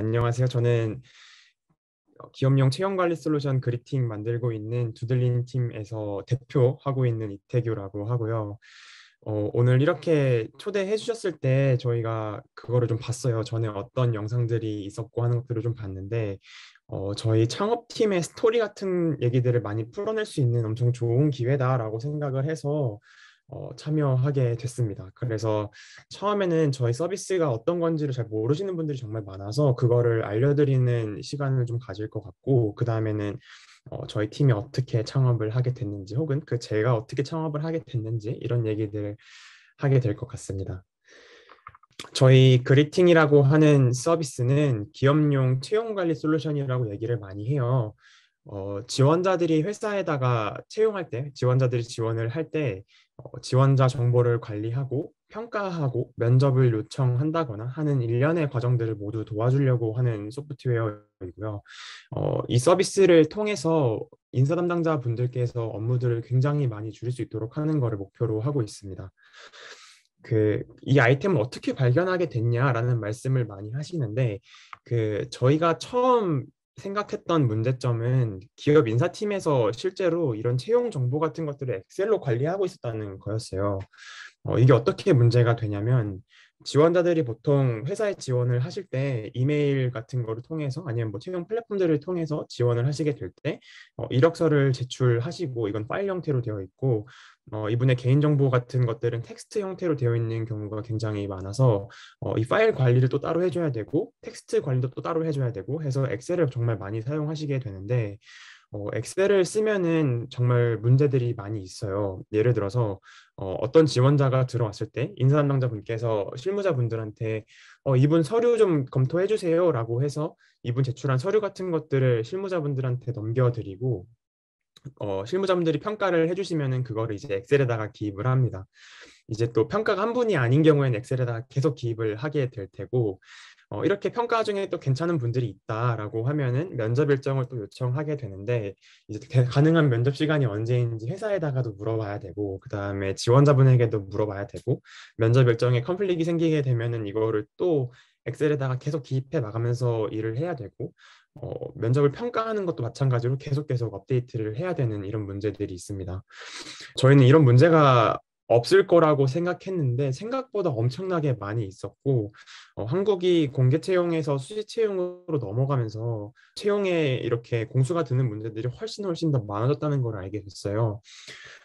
안녕하세요. 저는 어, 기업용 체용관리 솔루션 그리팅 만들고 있는 두들린 팀에서 대표하고 있는 이태규라고 하고요. 어, 오늘 이렇게 초대해 주셨을 때 저희가 그거를 좀 봤어요. 전에 어떤 영상들이 있었고 하는 것들을 좀 봤는데 어, 저희 창업팀의 스토리 같은 얘기들을 많이 풀어낼 수 있는 엄청 좋은 기회다라고 생각을 해서 어, 참여하게 됐습니다. 그래서 처음에는 저희 서비스가 어떤 건지를 잘 모르시는 분들이 정말 많아서 그거를 알려드리는 시간을 좀 가질 것 같고 그 다음에는 어, 저희 팀이 어떻게 창업을 하게 됐는지 혹은 그 제가 어떻게 창업을 하게 됐는지 이런 얘기들을 하게 될 것 같습니다. 저희 그리팅이라고 하는 서비스는 기업용 채용 관리 솔루션이라고 얘기를 많이 해요. 어, 지원자들이 회사에다가 채용할 때, 지원자들이 지원을 할때 어, 지원자 정보를 관리하고 평가하고 면접을 요청한다거나 하는 일련의 과정들을 모두 도와주려고 하는 소프트웨어이고요. 어, 이 서비스를 통해서 인사 담당자 분들께서 업무들을 굉장히 많이 줄일 수 있도록 하는 것을 목표로 하고 있습니다. 그 이 아이템을 어떻게 발견하게 됐냐라는 말씀을 많이 하시는데 그 저희가 처음 생각했던 문제점은 기업 인사팀에서 실제로 이런 채용 정보 같은 것들을 엑셀로 관리하고 있었다는 거였어요. 어, 이게 어떻게 문제가 되냐면 지원자들이 보통 회사에 지원을 하실 때 이메일 같은 거를 통해서 아니면 뭐 채용 플랫폼들을 통해서 지원을 하시게 될 때 어, 이력서를 제출하시고 이건 파일 형태로 되어 있고 어, 이분의 개인정보 같은 것들은 텍스트 형태로 되어 있는 경우가 굉장히 많아서 어, 이 파일 관리를 또 따로 해줘야 되고 텍스트 관리도 또 따로 해줘야 되고 해서 엑셀을 정말 많이 사용하시게 되는데 어, 엑셀을 쓰면은 정말 문제들이 많이 있어요. 예를 들어서 어, 떤 지원자가 들어왔을 때 인사 담당자분께서 실무자분들한테 어, 이분 서류 좀 검토해 주세요라고 해서 이분 제출한 서류 같은 것들을 실무자분들한테 넘겨드리고 어, 실무자분들이 평가를 해주시면은 그거를 이제 엑셀에다가 기입을 합니다. 이제 또 평가가 한 분이 아닌 경우에는 엑셀에다 계속 기입을 하게 될 테고 어, 이렇게 평가 중에 또 괜찮은 분들이 있다라고 하면은 면접 일정을 또 요청하게 되는데 이제 가능한 면접 시간이 언제인지 회사에다가도 물어봐야 되고 그 다음에 지원자분에게도 물어봐야 되고 면접 일정에 컨플릭이 생기게 되면은 이거를 또 엑셀에다가 계속 기입해 나가면서 일을 해야 되고 어, 면접을 평가하는 것도 마찬가지로 계속 계속 업데이트를 해야 되는 이런 문제들이 있습니다. 저희는 이런 문제가 없을 거라고 생각했는데 생각보다 엄청나게 많이 있었고 어, 한국이 공개 채용에서 수시 채용으로 넘어가면서 채용에 이렇게 공수가 드는 문제들이 훨씬 훨씬 더 많아졌다는 걸 알게 됐어요.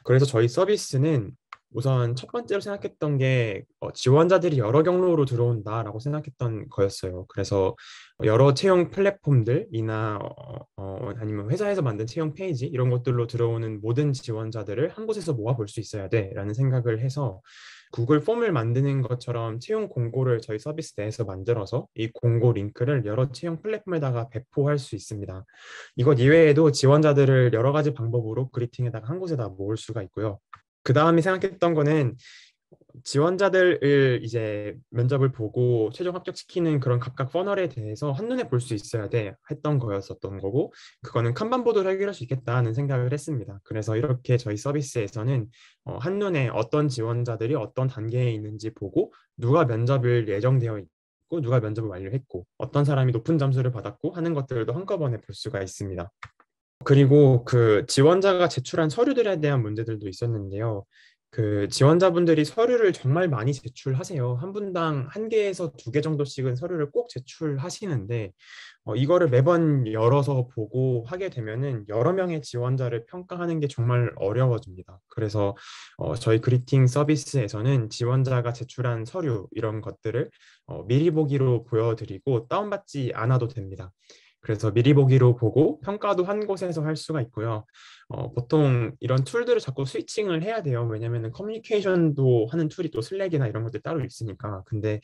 그래서 저희 서비스는 우선 첫 번째로 생각했던 게 어, 지원자들이 여러 경로로 들어온다라고 생각했던 거였어요. 그래서 여러 채용 플랫폼들이나 어, 어, 어, 아니면 회사에서 만든 채용 페이지 이런 것들로 들어오는 모든 지원자들을 한 곳에서 모아볼 수 있어야 돼라는 생각을 해서 구글 폼을 만드는 것처럼 채용 공고를 저희 서비스 내에서 만들어서 이 공고 링크를 여러 채용 플랫폼에다가 배포할 수 있습니다. 이것 이외에도 지원자들을 여러 가지 방법으로 그리팅에다가 한 곳에다 모을 수가 있고요. 그 다음에 생각했던 거는 지원자들을 이제 면접을 보고 최종 합격시키는 그런 각각 퍼널에 대해서 한눈에 볼 수 있어야 돼 했던 거였었던 거고 그거는 칸반보드를 해결할 수 있겠다는 생각을 했습니다. 그래서 이렇게 저희 서비스에서는 어, 한눈에 어떤 지원자들이 어떤 단계에 있는지 보고 누가 면접을 예정되어 있고 누가 면접을 완료했고 어떤 사람이 높은 점수를 받았고 하는 것들도 한꺼번에 볼 수가 있습니다. 그리고 그 지원자가 제출한 서류들에 대한 문제들도 있었는데요. 그 지원자분들이 서류를 정말 많이 제출하세요. 한 분당 한 개에서 두 개 정도씩은 서류를 꼭 제출하시는데 어, 이거를 매번 열어서 보고 하게 되면은 여러 명의 지원자를 평가하는 게 정말 어려워집니다. 그래서 어, 저희 그리팅 서비스에서는 지원자가 제출한 서류 이런 것들을 어, 미리 보기로 보여드리고 다운받지 않아도 됩니다. 그래서 미리 보기로 보고 평가도 한 곳에서 할 수가 있고요. 어, 보통 이런 툴들을 자꾸 스위칭을 해야 돼요. 왜냐하면 커뮤니케이션도 하는 툴이 또 슬랙이나 이런 것들 따로 있으니까. 근데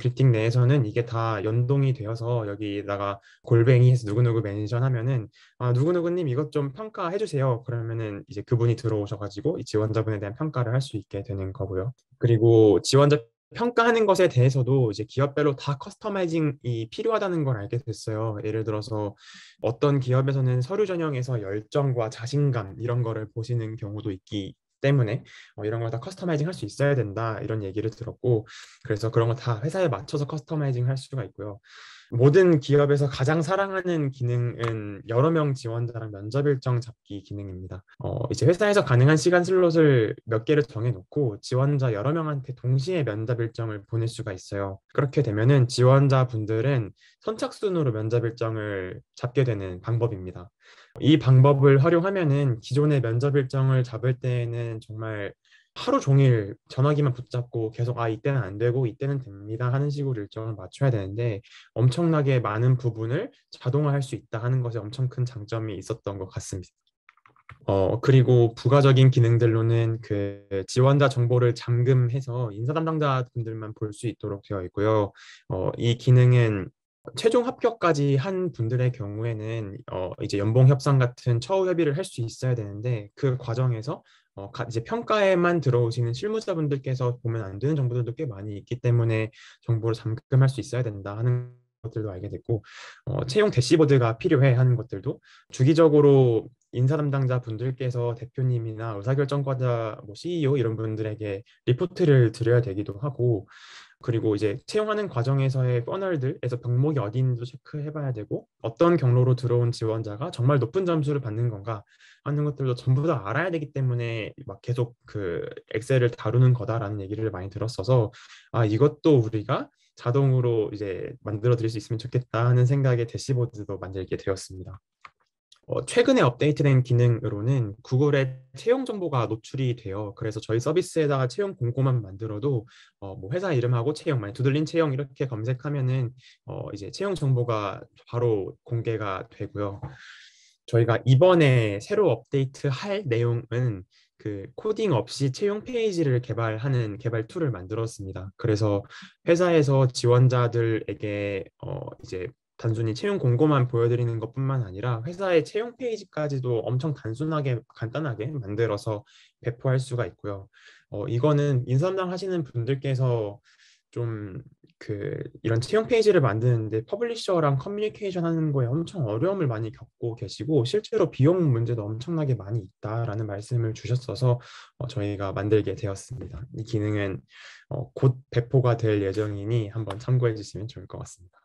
그리팅 내에서는 이게 다 연동이 되어서 여기다가 골뱅이에서 누구누구 멘션 하면은 아, 누구누구님 이것 좀 평가해 주세요. 그러면은 이제 그분이 들어오셔가지고 이 지원자분에 대한 평가를 할 수 있게 되는 거고요. 그리고 지원자 평가하는 것에 대해서도 이제 기업별로 다 커스터마이징이 필요하다는 걸 알게 됐어요. 예를 들어서 어떤 기업에서는 서류 전형에서 열정과 자신감 이런 거를 보시는 경우도 있기 때문에 어, 이런 걸 다 커스터마이징 할 수 있어야 된다 이런 얘기를 들었고 그래서 그런 거 다 회사에 맞춰서 커스터마이징 할 수가 있고요. 모든 기업에서 가장 사랑하는 기능은 여러 명 지원자랑 면접 일정 잡기 기능입니다. 어, 이제 회사에서 가능한 시간 슬롯을 몇 개를 정해놓고 지원자 여러 명한테 동시에 면접 일정을 보낼 수가 있어요. 그렇게 되면은 지원자 분들은 선착순으로 면접 일정을 잡게 되는 방법입니다. 이 방법을 활용하면은 기존의 면접 일정을 잡을 때에는 정말 하루 종일 전화기만 붙잡고 계속 아 이때는 안 되고 이때는 됩니다 하는 식으로 일정을 맞춰야 되는데 엄청나게 많은 부분을 자동화할 수 있다 하는 것에 엄청 큰 장점이 있었던 것 같습니다. 어 그리고 부가적인 기능들로는 그 지원자 정보를 잠금해서 인사 담당자 분들만 볼 수 있도록 되어 있고요. 어 이 기능은 최종 합격까지 한 분들의 경우에는 어 이제 연봉 협상 같은 처우 협의를 할 수 있어야 되는데 그 과정에서 어, 가, 이제 평가에만 들어오시는 실무자분들께서 보면 안 되는 정보들도 꽤 많이 있기 때문에 정보를 잠금할 수 있어야 된다 하는 것들도 알게 됐고 어, 채용 대시보드가 필요해 하는 것들도 주기적으로 인사 담당자 분들께서 대표님이나 의사결정과자 뭐 CEO 이런 분들에게 리포트를 드려야 되기도 하고 그리고 이제 채용하는 과정에서의 퍼널들에서 병목이 어디인지도 체크해봐야 되고 어떤 경로로 들어온 지원자가 정말 높은 점수를 받는 건가 하는 것들도 전부 다 알아야 되기 때문에 막 계속 그 엑셀을 다루는 거다라는 얘기를 많이 들었어서 아 이것도 우리가 자동으로 이제 만들어 드릴 수 있으면 좋겠다 하는 생각에 대시보드도 만들게 되었습니다. 어, 최근에 업데이트된 기능으로는 구글의 채용 정보가 노출이 되어 그래서 저희 서비스에다가 채용 공고만 만들어도 어, 뭐 회사 이름하고 채용, 만약 두들린 채용 이렇게 검색하면은 어, 이제 채용 정보가 바로 공개가 되고요. 저희가 이번에 새로 업데이트할 내용은 그 코딩 없이 채용 페이지를 개발하는 개발 툴을 만들었습니다. 그래서 회사에서 지원자들에게 어 이제 단순히 채용 공고만 보여드리는 것뿐만 아니라 회사의 채용 페이지까지도 엄청 단순하게 간단하게 만들어서 배포할 수가 있고요. 어, 이거는 인사담당 하시는 분들께서 좀 그 이런 채용 페이지를 만드는데 퍼블리셔랑 커뮤니케이션 하는 거에 엄청 어려움을 많이 겪고 계시고 실제로 비용 문제도 엄청나게 많이 있다라는 말씀을 주셨어서 어, 저희가 만들게 되었습니다. 이 기능은 어, 곧 배포가 될 예정이니 한번 참고해 주시면 좋을 것 같습니다.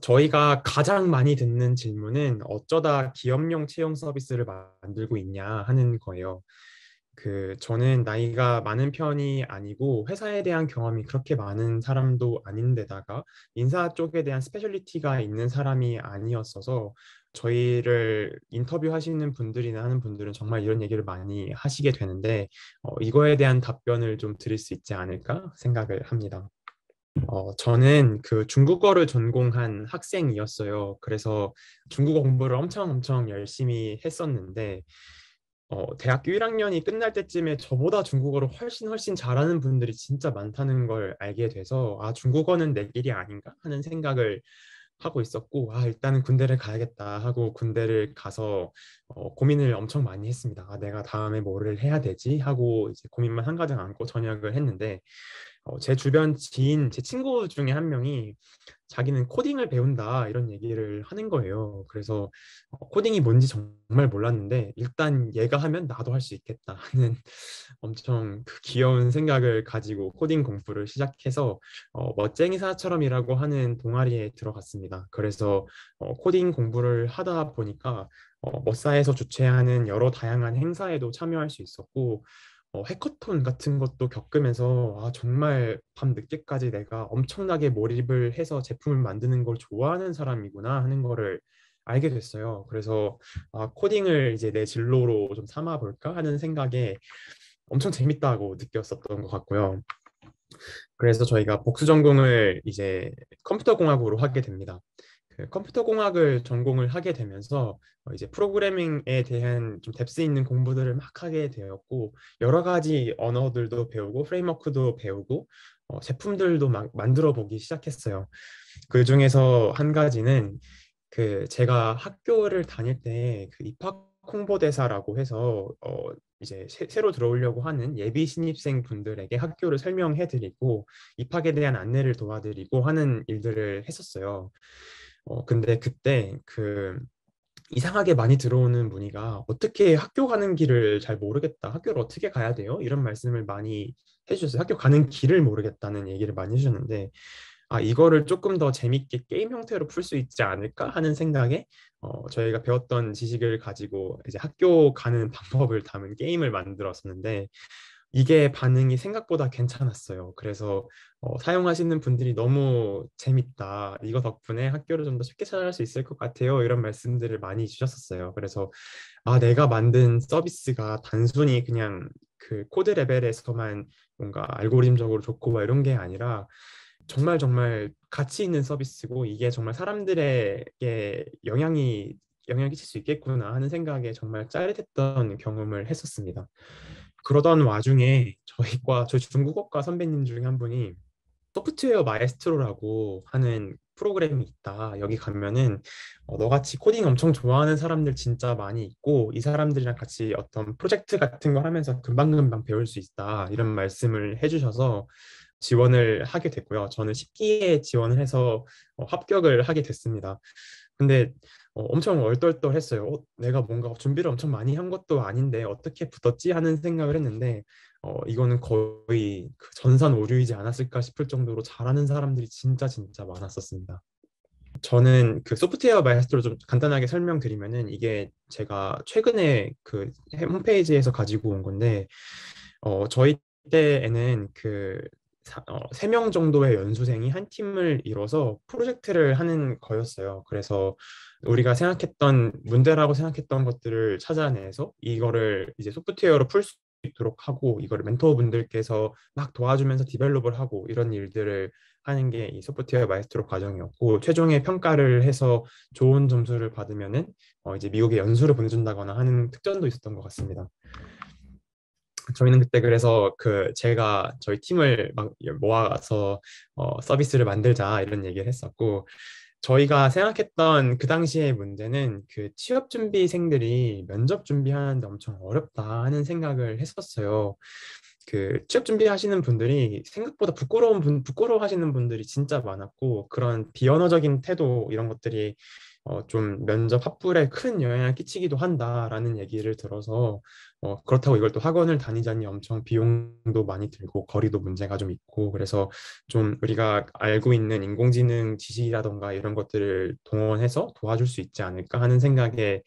저희가 가장 많이 듣는 질문은 어쩌다 기업용 채용 서비스를 만들고 있냐 하는 거예요. 그 저는 나이가 많은 편이 아니고 회사에 대한 경험이 그렇게 많은 사람도 아닌데다가 인사 쪽에 대한 스페셜리티가 있는 사람이 아니었어서 저희를 인터뷰하시는 분들이나 하는 분들은 정말 이런 얘기를 많이 하시게 되는데 어, 이거에 대한 답변을 좀 드릴 수 있지 않을까 생각을 합니다. 어, 저는 그 중국어를 전공한 학생이었어요. 그래서 중국어 공부를 엄청 엄청 열심히 했었는데 어, 대학교 1학년이 끝날 때쯤에 저보다 중국어를 훨씬 훨씬 잘하는 분들이 진짜 많다는 걸 알게 돼서 아 중국어는 내 길이 아닌가 하는 생각을 하고 있었고 아 일단은 군대를 가야겠다 하고 군대를 가서 어, 고민을 엄청 많이 했습니다. 아, 내가 다음에 뭐를 해야 되지 하고 이제 고민만 한 가닥 안고 전역을 했는데 어, 제 주변 지인, 제 친구 중에 한 명이 자기는 코딩을 배운다 이런 얘기를 하는 거예요. 그래서 어, 코딩이 뭔지 정말 몰랐는데 일단 얘가 하면 나도 할 수 있겠다 하는 엄청 그 귀여운 생각을 가지고 코딩 공부를 시작해서 어, 멋쟁이사처럼이라고 하는 동아리에 들어갔습니다. 그래서 어, 코딩 공부를 하다 보니까 어, 머사에서 주최하는 여러 다양한 행사에도 참여할 수 있었고 어, 해커톤 같은 것도 겪으면서 아, 정말 밤 늦게까지 내가 엄청나게 몰입을 해서 제품을 만드는 걸 좋아하는 사람이구나 하는 거를 알게 됐어요. 그래서 아, 코딩을 이제 내 진로로 좀 삼아 볼까 하는 생각에 엄청 재밌다고 느꼈었던 것 같고요. 그래서 저희가 복수 전공을 이제 컴퓨터 공학으로 하게 됩니다. 그 컴퓨터 공학을 전공을 하게 되면서 어 이제 프로그래밍에 대한 좀 뎁스 있는 공부들을 막 하게 되었고 여러 가지 언어들도 배우고 프레임워크도 배우고 어 제품들도 막 만들어 보기 시작했어요. 그 중에서 한 가지는 그 제가 학교를 다닐 때 그 입학 홍보대사라고 해서 어 이제 새, 로 들어오려고 하는 예비 신입생 분들에게 학교를 설명해드리고 입학에 대한 안내를 도와드리고 하는 일들을 했었어요. 어, 근데 그때 그 이상하게 많이 들어오는 문의가 어떻게 학교 가는 길을 잘 모르겠다. 학교를 어떻게 가야 돼요? 이런 말씀을 많이 해주셨어요. 학교 가는 길을 모르겠다는 얘기를 많이 해주셨는데 아 이거를 조금 더 재밌게 게임 형태로 풀 수 있지 않을까 하는 생각에 어, 저희가 배웠던 지식을 가지고 이제 학교 가는 방법을 담은 게임을 만들었었는데 이게 반응이 생각보다 괜찮았어요. 그래서 어, 사용하시는 분들이 너무 재밌다. 이거 덕분에 학교를 좀 더 쉽게 찾아갈 수 있을 것 같아요. 이런 말씀들을 많이 주셨었어요. 그래서 아, 내가 만든 서비스가 단순히 그냥 그 코드 레벨에서만 뭔가 알고리즘적으로 좋고 막 이런 게 아니라 정말 정말 가치 있는 서비스고 이게 정말 사람들에게 영향이 영향 끼칠 수 있겠구나 하는 생각에 정말 짜릿했던 경험을 했었습니다. 그러던 와중에 저희과 저 중국어과 선배님 중에 한 분이 소프트웨어 마에스트로라고 하는 프로그램이 있다. 여기 가면은 어, 너같이 코딩 엄청 좋아하는 사람들 진짜 많이 있고 이 사람들이랑 같이 어떤 프로젝트 같은 걸 하면서 금방금방 배울 수 있다. 이런 말씀을 해주셔서 지원을 하게 됐고요. 저는 10기에 지원을 해서 어, 합격을 하게 됐습니다. 근데 어, 엄청 얼떨떨했어요. 어, 내가 뭔가 준비를 엄청 많이 한 것도 아닌데 어떻게 붙었지 하는 생각을 했는데 어, 이거는 거의 그 전산 오류이지 않았을까 싶을 정도로 잘하는 사람들이 진짜 진짜 많았었습니다. 저는 그 소프트웨어 마이스트로 좀 간단하게 설명드리면은 이게 제가 최근에 그 홈페이지에서 가지고 온 건데 어, 저희 때에는 그 어, 세명 정도의 연수생이 한 팀을 이뤄서 프로젝트를 하는 거였어요. 그래서 우리가 생각했던 문제라고 생각했던 것들을 찾아내서 이거를 이제 소프트웨어로 풀 수 있도록 하고 이거를 멘토분들께서 막 도와주면서 디벨롭을 하고 이런 일들을 하는 게 이 소프트웨어 마이스트로 과정이었고 최종의 평가를 해서 좋은 점수를 받으면은 어 이제 미국에 연수를 보내준다거나 하는 특전도 있었던 것 같습니다. 저희는 그때 그래서 그 제가 저희 팀을 막 모아서 어, 서비스를 만들자 이런 얘기를 했었고 저희가 생각했던 그 당시의 문제는 그 취업 준비생들이 면접 준비하는데 엄청 어렵다 하는 생각을 했었어요. 그 취업 준비하시는 분들이 생각보다 부끄러운 분 부끄러워하시는 분들이 진짜 많았고 그런 비언어적인 태도 이런 것들이 어, 좀 면접 합불에 큰 영향을 끼치기도 한다라는 얘기를 들어서 어, 그렇다고 이걸 또 학원을 다니자니 엄청 비용도 많이 들고 거리도 문제가 좀 있고 그래서 좀 우리가 알고 있는 인공지능 지식이라던가 이런 것들을 동원해서 도와줄 수 있지 않을까 하는 생각에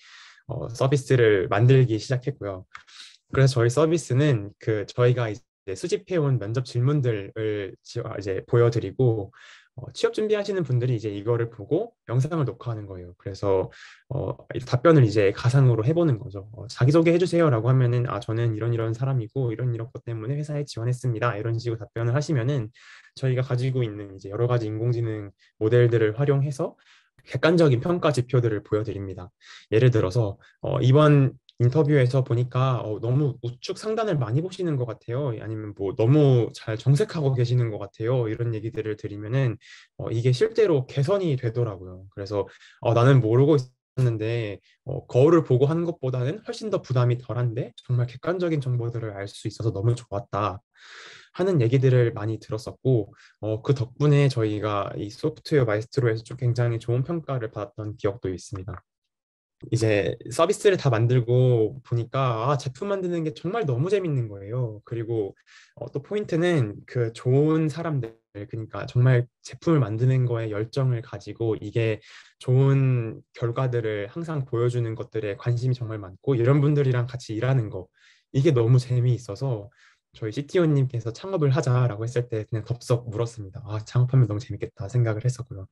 어, 서비스를 만들기 시작했고요. 그래서 저희 서비스는 그 저희가 이제 수집해온 면접 질문들을 이제 보여드리고 어, 취업 준비하시는 분들이 이제 이거를 보고 영상을 녹화하는 거예요. 그래서 어, 답변을 이제 가상으로 해보는 거죠. 어, 자기소개 해주세요라고 하면은 아 저는 이런 이런 사람이고 이런 이런 것 때문에 회사에 지원했습니다. 이런 식으로 답변을 하시면은 저희가 가지고 있는 이제 여러 가지 인공지능 모델들을 활용해서 객관적인 평가 지표들을 보여드립니다. 예를 들어서 어, 이번 인터뷰에서 보니까 어, 너무 우측 상단을 많이 보시는 것 같아요. 아니면 뭐 너무 잘 정색하고 계시는 것 같아요. 이런 얘기들을 드리면은 어, 이게 실제로 개선이 되더라고요. 그래서 어, 나는 모르고 있었는데 어, 거울을 보고 하는 것보다는 훨씬 더 부담이 덜한데 정말 객관적인 정보들을 알 수 있어서 너무 좋았다. 하는 얘기들을 많이 들었었고 어, 그 덕분에 저희가 이 소프트웨어 마이스트로에서 좀 굉장히 좋은 평가를 받았던 기억도 있습니다. 이제 서비스를 다 만들고 보니까 아, 제품 만드는 게 정말 너무 재밌는 거예요. 그리고 어, 또 포인트는 그 좋은 사람들, 그러니까 정말 제품을 만드는 거에 열정을 가지고 이게 좋은 결과들을 항상 보여주는 것들에 관심이 정말 많고 이런 분들이랑 같이 일하는 거 이게 너무 재미있어서 저희 CTO님께서 창업을 하자라고 했을 때 그냥 덥석 물었습니다. 아, 창업하면 너무 재밌겠다 생각을 했었고요.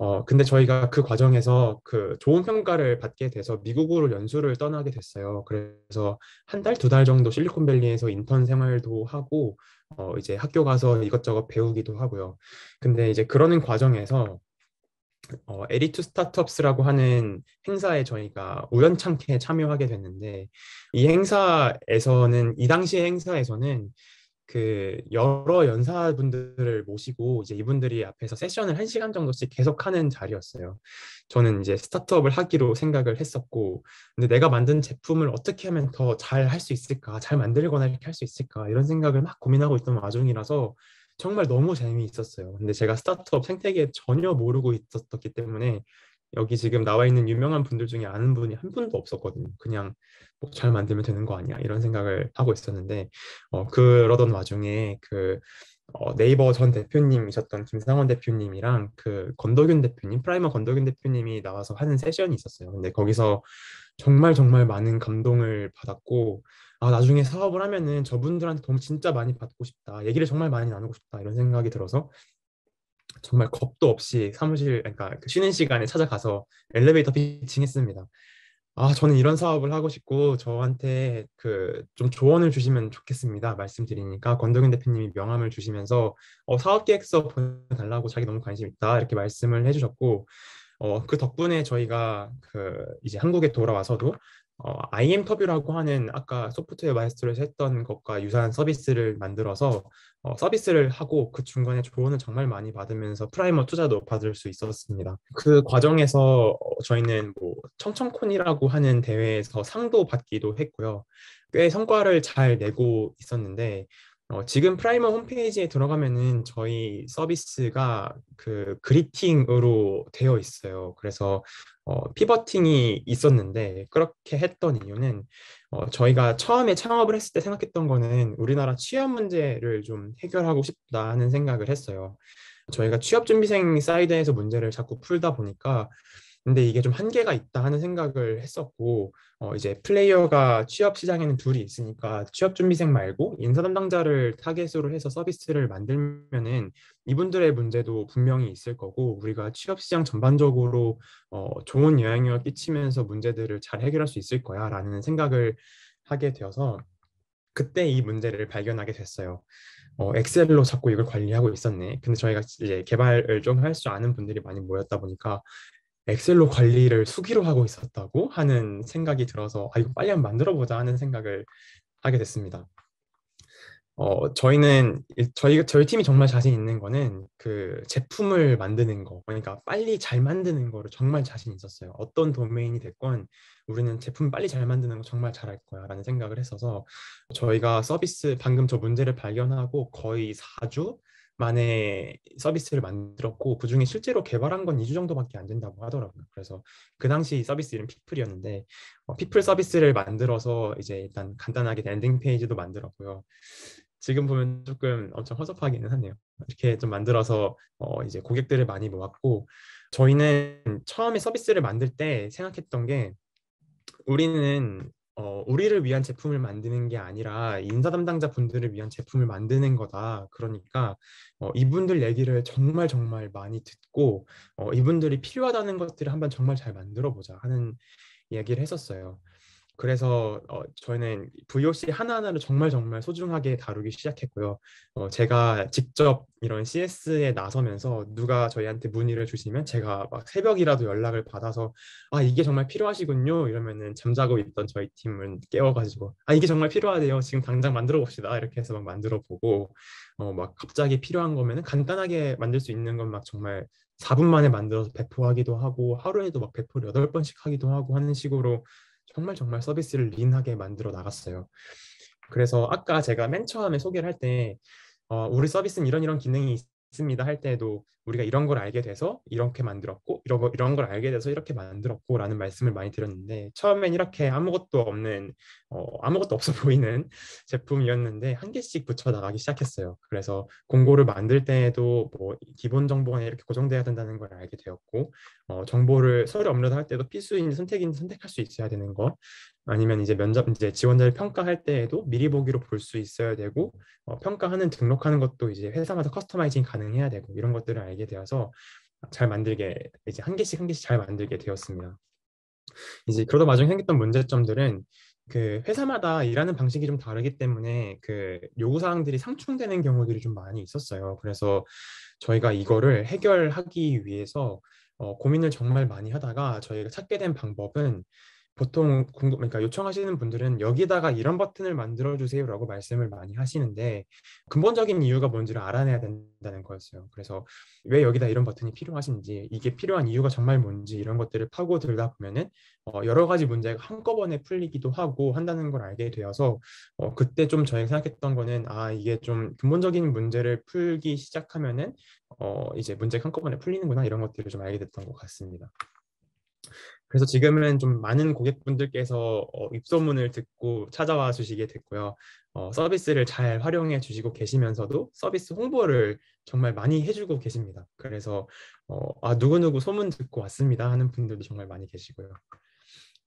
어, 근데 저희가 그 과정에서 그 좋은 평가를 받게 돼서 미국으로 연수를 떠나게 됐어요. 그래서 한 달, 두 달 정도 실리콘밸리에서 인턴 생활도 하고, 어, 이제 학교 가서 이것저것 배우기도 하고요. 근데 이제 그러는 과정에서 어, 에리투 스타트업스라고 하는 행사에 저희가 우연찮게 참여하게 됐는데 이 행사에서는 이 당시 의 행사에서는 그 여러 연사분들을 모시고 이제 이분들이 앞에서 세션을 한 시간 정도씩 계속하는 자리였어요. 저는 이제 스타트업을 하기로 생각을 했었고, 근데 내가 만든 제품을 어떻게 하면 더 잘 할 수 있을까, 잘 만들거나 이렇게 할 수 있을까 이런 생각을 막 고민하고 있던 와중이라서 정말 너무 재미있었어요. 근데 제가 스타트업 생태계 전혀 모르고 있었기 때문에 여기 지금 나와 있는 유명한 분들 중에 아는 분이 한 분도 없었거든요. 그냥 뭐잘 만들면 되는 거 아니야 이런 생각을 하고 있었는데 어, 그러던 와중에 그 어, 네이버 전 대표님이셨던 김상원 대표님이랑 그 건덕윤 대표님 프라이머 건덕윤 대표님이 나와서 하는 세션이 있었어요. 근데 거기서 정말 정말 많은 감동을 받았고 아 나중에 사업을 하면은 저분들한테 도움 진짜 많이 받고 싶다 얘기를 정말 많이 나누고 싶다 이런 생각이 들어서 정말 겁도 없이 사무실 그러니까 그 쉬는 시간에 찾아가서 엘리베이터 피칭했습니다. 아 저는 이런 사업을 하고 싶고 저한테 그 좀 조언을 주시면 좋겠습니다. 말씀드리니까 권동현 대표님이 명함을 주시면서 어, 사업 계획서 보내달라고 자기 너무 관심 있다 이렇게 말씀을 해주셨고 어, 그 덕분에 저희가 그 이제 한국에 돌아와서도 어, 아이엠터뷰라고 하는 아까 소프트웨어 마이스터를 했던 것과 유사한 서비스를 만들어서 어, 서비스를 하고 그 중간에 조언을 정말 많이 받으면서 프라이머 투자도 받을 수 있었습니다. 그 과정에서 어, 저희는 뭐 청청콘이라고 하는 대회에서 상도 받기도 했고요. 꽤 성과를 잘 내고 있었는데 어, 지금 프라이머 홈페이지에 들어가면은 저희 서비스가 그 그리팅으로 되어 있어요. 그래서 어, 피버팅이 있었는데 그렇게 했던 이유는 어, 저희가 처음에 창업을 했을 때 생각했던 거는 우리나라 취업 문제를 좀 해결하고 싶다 는 생각을 했어요. 저희가 취업 준비생 사이드에서 문제를 자꾸 풀다 보니까 근데 이게 좀 한계가 있다 하는 생각을 했었고 어, 이제 플레이어가 취업 시장에는 둘이 있으니까 취업 준비생 말고 인사 담당자를 타겟으로 해서 서비스를 만들면은 이분들의 문제도 분명히 있을 거고 우리가 취업 시장 전반적으로 어, 좋은 영향력을 끼치면서 문제들을 잘 해결할 수 있을 거야라는 생각을 하게 되어서 그때 이 문제를 발견하게 됐어요. 어, 엑셀로 자꾸 이걸 관리하고 있었네. 근데 저희가 이제 개발을 좀 할 줄 아는 분들이 많이 모였다 보니까 엑셀로 관리를 수기로 하고 있었다고 하는 생각이 들어서 아 이거 빨리 한번 만들어 보자 하는 생각을 하게 됐습니다. 어 저희는 저희 저희 팀이 정말 자신 있는 거는 그 제품을 만드는 거 그러니까 빨리 잘 만드는 거를 정말 자신 있었어요. 어떤 도메인이 됐건 우리는 제품 빨리 잘 만드는 거 정말 잘할 거야라는 생각을 했어서 저희가 서비스 방금 저 문제를 발견하고 거의 4주 만의 서비스를 만들었고 그중에 실제로 개발한 건 2주 정도밖에 안 된다고 하더라고요. 그래서 그 당시 서비스 이름 피플이었는데 어, 피플 서비스를 만들어서 이제 일단 간단하게 랜딩 페이지도 만들었고요. 지금 보면 조금 엄청 허접하기는 하네요. 이렇게 좀 만들어서 어, 이제 고객들을 많이 모았고 저희는 처음에 서비스를 만들 때 생각했던 게 우리는 어, 우리를 위한 제품을 만드는 게 아니라 인사 담당자 분들을 위한 제품을 만드는 거다. 그러니까 어, 이분들 얘기를 정말 정말 많이 듣고 어, 이분들이 필요하다는 것들을 한번 정말 잘 만들어 보자 하는 얘기를 했었어요. 그래서 어, 저희는 VOC 하나하나를 정말 정말 소중하게 다루기 시작했고요. 어, 제가 직접 이런 CS에 나서면서 누가 저희한테 문의를 주시면 제가 막 새벽이라도 연락을 받아서 아 이게 정말 필요하시군요 이러면은 잠자고 있던 저희 팀을 깨워가지고 아 이게 정말 필요하대요 지금 당장 만들어 봅시다 이렇게 해서 막 만들어 보고 어, 막 갑자기 필요한 거면은 간단하게 만들 수 있는 건 막 정말 4분 만에 만들어서 배포하기도 하고 하루에도 막 배포를 8번씩 하기도 하고 하는 식으로 정말 정말 서비스를 린하게 만들어 나갔어요. 그래서 아까 제가 맨 처음에 소개를 할때 어, 우리 서비스는 이런 이런 기능이 있습니다 할 때에도 우리가 이런 걸 알게 돼서 이렇게 만들었고 이런 거 이런 걸 알게 돼서 이렇게 만들었고라는 말씀을 많이 드렸는데 처음엔 이렇게 아무것도 없는 어, 아무것도 없어 보이는 제품이었는데 한 개씩 붙여 나가기 시작했어요. 그래서 공고를 만들 때에도 뭐 기본 정보가 이렇게 고정돼야 된다는 걸 알게 되었고 어, 정보를 서류 업로드 할 때도 필수인 선택인 선택할 수 있어야 되는 것 아니면 이제 면접 이제 지원자를 평가할 때에도 미리 보기로 볼 수 있어야 되고 어, 평가하는 등록하는 것도 이제 회사마다 커스터마이징 가능해야 되고 이런 것들을 알게 되어서 잘 만들게 이제 한 개씩 한 개씩 잘 만들게 되었습니다. 이제 그러다 마중에 생겼던 문제점들은 그 회사마다 일하는 방식이 좀 다르기 때문에 그 요구 사항들이 상충되는 경우들이 좀 많이 있었어요. 그래서 저희가 이거를 해결하기 위해서 어, 고민을 정말 많이 하다가 저희가 찾게 된 방법은 보통 궁금, 그러니까 요청하시는 분들은 여기다가 이런 버튼을 만들어 주세요라고 말씀을 많이 하시는데 근본적인 이유가 뭔지를 알아내야 된다는 거였어요. 그래서 왜 여기다 이런 버튼이 필요하신지 이게 필요한 이유가 정말 뭔지 이런 것들을 파고들다 보면은 어, 여러 가지 문제가 한꺼번에 풀리기도 하고 한다는 걸 알게 되어서 어, 그때 좀 저희가 생각했던 거는 아 이게 좀 근본적인 문제를 풀기 시작하면은 어, 이제 문제가 한꺼번에 풀리는구나 이런 것들을 좀 알게 됐던 것 같습니다. 그래서 지금은 좀 많은 고객분들께서 어, 입소문을 듣고 찾아와 주시게 됐고요. 어, 서비스를 잘 활용해 주시고 계시면서도 서비스 홍보를 정말 많이 해주고 계십니다. 그래서 어, 아 누구누구 소문 듣고 왔습니다 하는 분들도 정말 많이 계시고요.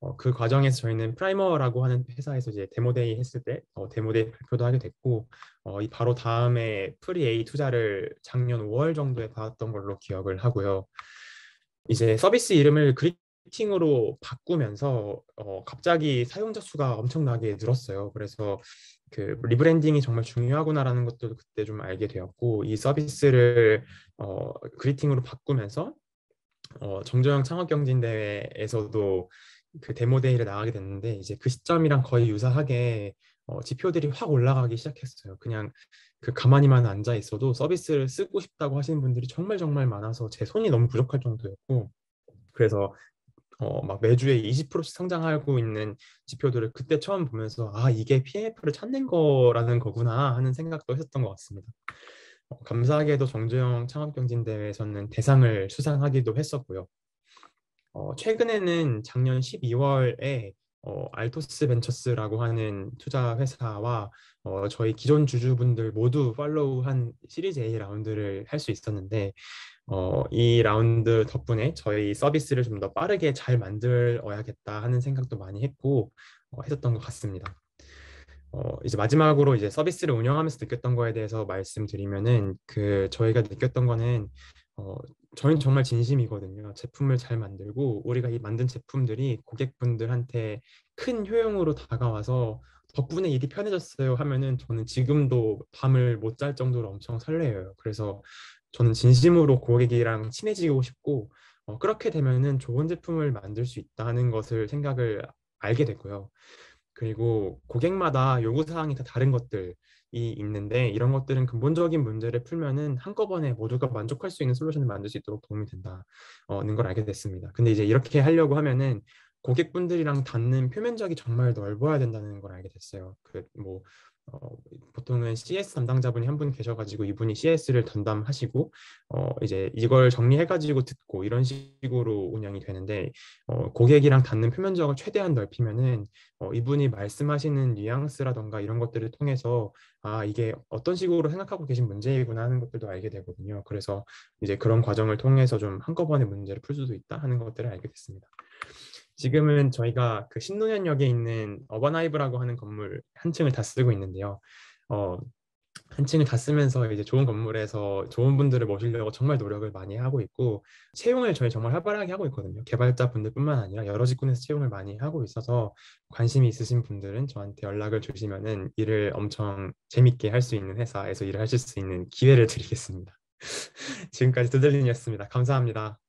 어, 그 과정에서 저희는 프라이머라고 하는 회사에서 이제 데모데이 했을 때 어, 데모데이 발표도 하게 됐고 어, 이 바로 다음에 프리에이 투자를 작년 5월 정도에 받았던 걸로 기억을 하고요. 이제 서비스 이름을 그리 팅으로 바꾸면서 어, 갑자기 사용자 수가 엄청나게 늘었어요. 그래서 그 리브랜딩이 정말 중요하구나라는 것도 그때 좀 알게 되었고 이 서비스를 어, 그리팅으로 바꾸면서 어, 정조영 창업경진대회에서도 그 데모 데이를 나가게 됐는데 이제 그 시점이랑 거의 유사하게 어, 지표들이 확 올라가기 시작했어요. 그냥 그 가만히만 앉아 있어도 서비스를 쓰고 싶다고 하시는 분들이 정말 정말 많아서 제 손이 너무 부족할 정도였고 그래서 어, 막 매주에 20%씩 성장하고 있는 지표들을 그때 처음 보면서 아 이게 PMF를 찾는 거라는 거구나 하는 생각도 했었던 것 같습니다. 어, 감사하게도 정주영 창업경진대회에서는 대상을 수상하기도 했었고요. 어, 최근에는 작년 12월에 어, 알토스 벤처스라고 하는 투자 회사와 어, 저희 기존 주주분들 모두 팔로우한 시리즈 A 라운드를 할 수 있었는데 어, 이 라운드 덕분에 저희 서비스를 좀 더 빠르게 잘 만들어야겠다 하는 생각도 많이 했고 어, 했었던 것 같습니다. 어, 이제 마지막으로 이제 서비스를 운영하면서 느꼈던 거에 대해서 말씀드리면은 그 저희가 느꼈던 거는 어, 저희는 정말 진심이거든요. 제품을 잘 만들고 우리가 이 만든 제품들이 고객분들한테 큰 효용으로 다가와서 덕분에 일이 편해졌어요 하면은 저는 지금도 밤을 못 잘 정도로 엄청 설레요. 그래서 저는 진심으로 고객이랑 친해지고 싶고 어, 그렇게 되면은 좋은 제품을 만들 수 있다는 것을 생각을 알게 되고요. 그리고 고객마다 요구 사항이 다 다른 것들이 있는데 이런 것들은 근본적인 문제를 풀면은 한꺼번에 모두가 만족할 수 있는 솔루션을 만들 수 있도록 도움이 된다는 걸 알게 됐습니다. 근데 이제 이렇게 하려고 하면은 고객분들이랑 닿는 표면적이 정말 넓어야 된다는 걸 알게 됐어요. 그뭐 어, 보통은 CS 담당자분이 한 분 계셔가지고 이분이 CS를 담당하시고 어, 이제 이걸 정리해가지고 듣고 이런 식으로 운영이 되는데 어, 고객이랑 닿는 표면적을 최대한 넓히면은 어, 이분이 말씀하시는 뉘앙스라던가 이런 것들을 통해서 아 이게 어떤 식으로 생각하고 계신 문제이구나 하는 것들도 알게 되거든요. 그래서 이제 그런 과정을 통해서 좀 한꺼번에 문제를 풀 수도 있다 하는 것들을 알게 됐습니다. 지금은 저희가 그 신논현역에 있는 어반하이브라고 하는 건물 한 층을 다 쓰고 있는데요. 어, 한 층을 다 쓰면서 이제 좋은 건물에서 좋은 분들을 모시려고 정말 노력을 많이 하고 있고 채용을 저희 정말 활발하게 하고 있거든요. 개발자분들뿐만 아니라 여러 직군에서 채용을 많이 하고 있어서 관심이 있으신 분들은 저한테 연락을 주시면은 일을 엄청 재밌게 할 수 있는 회사에서 일을 하실 수 있는 기회를 드리겠습니다. 지금까지 두들린이었습니다. 감사합니다.